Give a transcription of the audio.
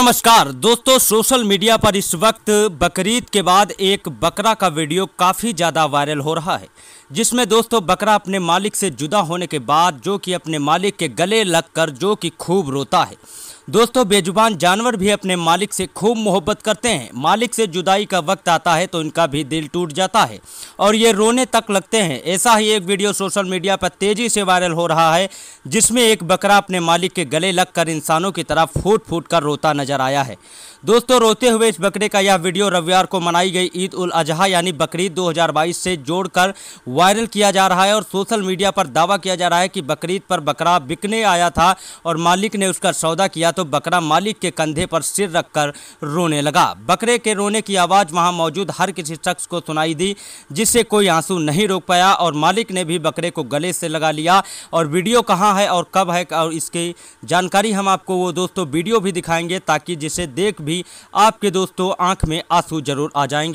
नमस्कार दोस्तों social media पर इस वक्त बकरीद के बाद एक बकरा का वीडियो काफ़ी ज़्यादा वायरल हो रहा है जिसमें दोस्तों बकरा अपने मालिक से जुदा होने के बाद जो कि अपने मालिक के गले लगकर जो कि खूब रोता है दोस्तों बेजुबान जानवर भी अपने मालिक से खूब मोहब्बत करते हैं मालिक से जुदाई का वक्त आता है तो इनका भी दिल टूट जाता है और ये रोने तक लगते हैं ऐसा ही एक वीडियो सोशल मीडिया पर तेज़ी से वायरल हो रहा है जिसमें एक बकरा अपने मालिक के गले लगकर इंसानों की तरफ फूट फूट कर रोता नजर नजर आया है दोस्तों रोते हुए इस बकरे का यह वीडियो रविवार को मनाई गई ईद उल अजहा यानी बकरीद 2022 से जोड़कर वायरल किया जा रहा है और सोशल मीडिया पर दावा किया जा रहा है कि बकरीद पर बकरा बिकने आया था और मालिक ने उसका सौदा किया तो बकरा मालिक के कंधे पर सिर रखकर रोने लगा बकरे के रोने की आवाज़ वहाँ मौजूद हर किसी शख्स को सुनाई दी जिससे कोई आंसू नहीं रोक पाया और मालिक ने भी बकरे को गले से लगा लिया और वीडियो कहाँ है और कब है और इसकी जानकारी हम आपको वो दोस्तों वीडियो भी दिखाएंगे ताकि ताकि जिसे देख भी आपके दोस्तों आंख में आंसू जरूर आ जाएंगे